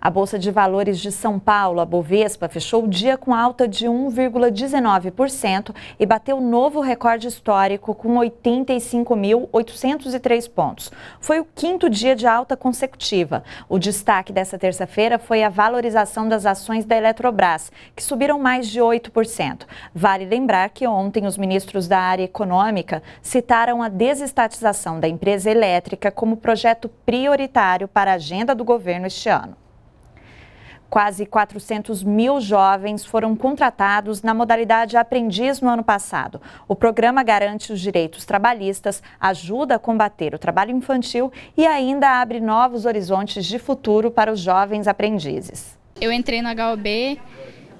A Bolsa de Valores de São Paulo, a Bovespa, fechou o dia com alta de 1,19% e bateu novo recorde histórico com 85.803 pontos. Foi o quinto dia de alta consecutiva. O destaque dessa terça-feira foi a valorização das ações da Eletrobras, que subiram mais de 8%. Vale lembrar que ontem os ministros da área econômica citaram a desestatização da empresa elétrica como projeto prioritário para a agenda do governo este ano. Quase 400 mil jovens foram contratados na modalidade aprendiz no ano passado. O programa garante os direitos trabalhistas, ajuda a combater o trabalho infantil e ainda abre novos horizontes de futuro para os jovens aprendizes. Eu entrei na HOB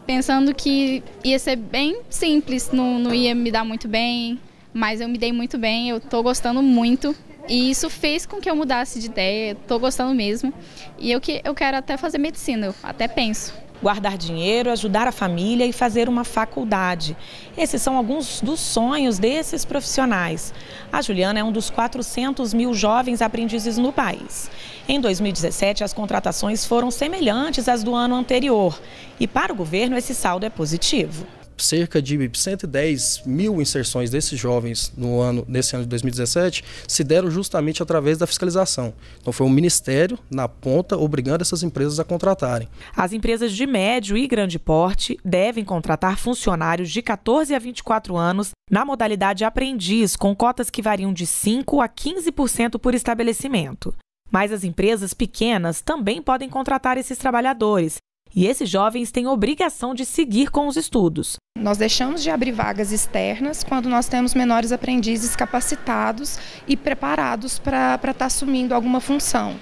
pensando que ia ser bem simples, não, não ia me dar muito bem, mas eu me dei muito bem, eu estou gostando muito. E isso fez com que eu mudasse de ideia, estou gostando mesmo. E eu, que, eu quero até fazer medicina, eu até penso guardar dinheiro, ajudar a família e fazer uma faculdade. Esses são alguns dos sonhos desses profissionais. A Juliana é um dos 400 mil jovens aprendizes no país. Em 2017, as contratações foram semelhantes às do ano anterior. E para o governo, esse saldo é positivo cerca de 110 mil inserções desses jovens no ano, nesse ano de 2017 se deram justamente através da fiscalização. Então foi o um Ministério na ponta obrigando essas empresas a contratarem. As empresas de médio e grande porte devem contratar funcionários de 14 a 24 anos na modalidade aprendiz, com cotas que variam de 5 a 15% por estabelecimento. Mas as empresas pequenas também podem contratar esses trabalhadores, e esses jovens têm obrigação de seguir com os estudos. Nós deixamos de abrir vagas externas quando nós temos menores aprendizes capacitados e preparados para estar tá assumindo alguma função.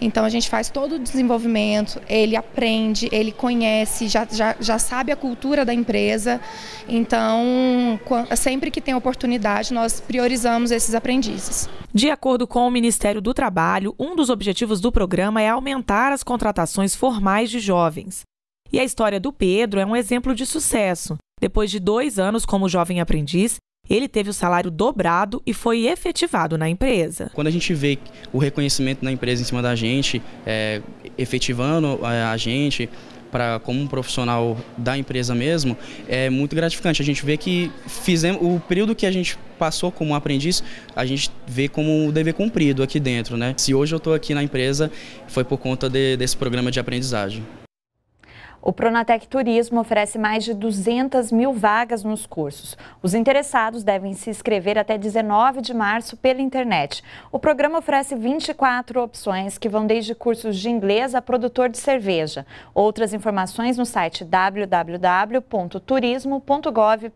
Então a gente faz todo o desenvolvimento, ele aprende, ele conhece, já, já, já sabe a cultura da empresa. Então, sempre que tem oportunidade, nós priorizamos esses aprendizes. De acordo com o Ministério do Trabalho, um dos objetivos do programa é aumentar as contratações formais de jovens. E a história do Pedro é um exemplo de sucesso. Depois de dois anos como jovem aprendiz, ele teve o salário dobrado e foi efetivado na empresa. Quando a gente vê o reconhecimento da empresa em cima da gente, é, efetivando é, a gente, para como um profissional da empresa mesmo, é muito gratificante. A gente vê que fizemos o período que a gente passou como aprendiz, a gente vê como o dever cumprido aqui dentro, né? Se hoje eu estou aqui na empresa, foi por conta de, desse programa de aprendizagem. O Pronatec Turismo oferece mais de 200 mil vagas nos cursos. Os interessados devem se inscrever até 19 de março pela internet. O programa oferece 24 opções que vão desde cursos de inglês a produtor de cerveja. Outras informações no site www.turismo.gov.br.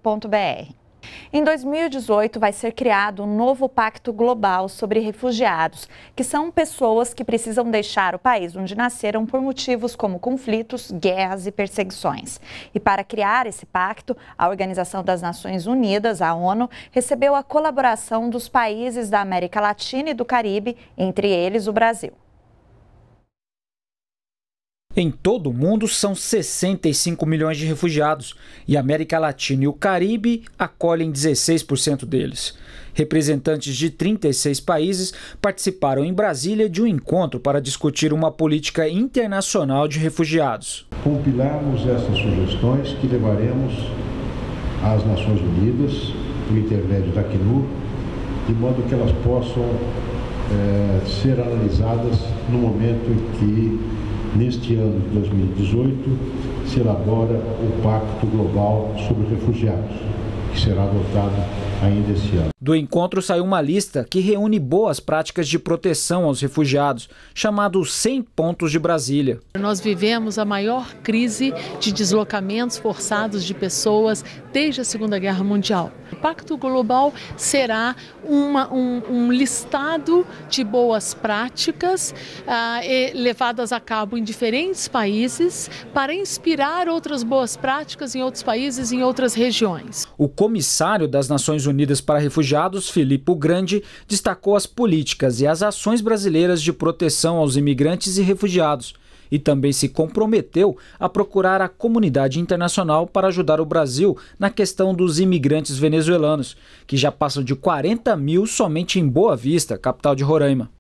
Em 2018, vai ser criado um novo pacto global sobre refugiados, que são pessoas que precisam deixar o país onde nasceram por motivos como conflitos, guerras e perseguições. E para criar esse pacto, a Organização das Nações Unidas, a ONU, recebeu a colaboração dos países da América Latina e do Caribe, entre eles o Brasil. Em todo o mundo são 65 milhões de refugiados e a América Latina e o Caribe acolhem 16% deles. Representantes de 36 países participaram em Brasília de um encontro para discutir uma política internacional de refugiados. Compilamos essas sugestões que levaremos às Nações Unidas, por intermédio da CNUR, de modo que elas possam é, ser analisadas no momento em que Neste ano de 2018, se elabora o Pacto Global sobre Refugiados, que será adotado ainda este ano. Do encontro saiu uma lista que reúne boas práticas de proteção aos refugiados, chamado 100 Pontos de Brasília. Nós vivemos a maior crise de deslocamentos forçados de pessoas desde a Segunda Guerra Mundial. O Pacto Global será uma, um, um, listado de boas práticas ah, levadas a cabo em diferentes países para inspirar outras boas práticas em outros países, em outras regiões. O comissário das Nações Unidas para Refugiados refugiados, Filipe Grande, destacou as políticas e as ações brasileiras de proteção aos imigrantes e refugiados e também se comprometeu a procurar a comunidade internacional para ajudar o Brasil na questão dos imigrantes venezuelanos, que já passam de 40 mil somente em Boa Vista, capital de Roraima.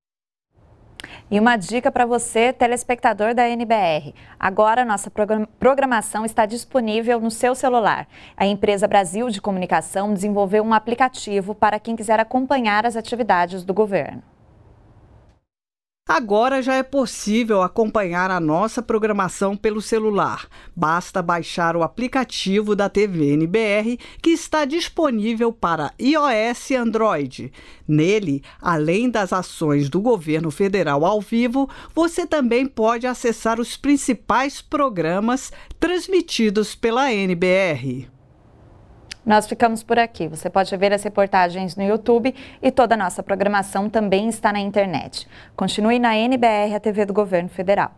E uma dica para você, telespectador da NBR. Agora, nossa programação está disponível no seu celular. A empresa Brasil de Comunicação desenvolveu um aplicativo para quem quiser acompanhar as atividades do governo. Agora já é possível acompanhar a nossa programação pelo celular. Basta baixar o aplicativo da TV NBR, que está disponível para iOS e Android. Nele, além das ações do governo federal ao vivo, você também pode acessar os principais programas transmitidos pela NBR. Nós ficamos por aqui. Você pode ver as reportagens no YouTube e toda a nossa programação também está na internet. Continue na NBR, a TV do Governo Federal.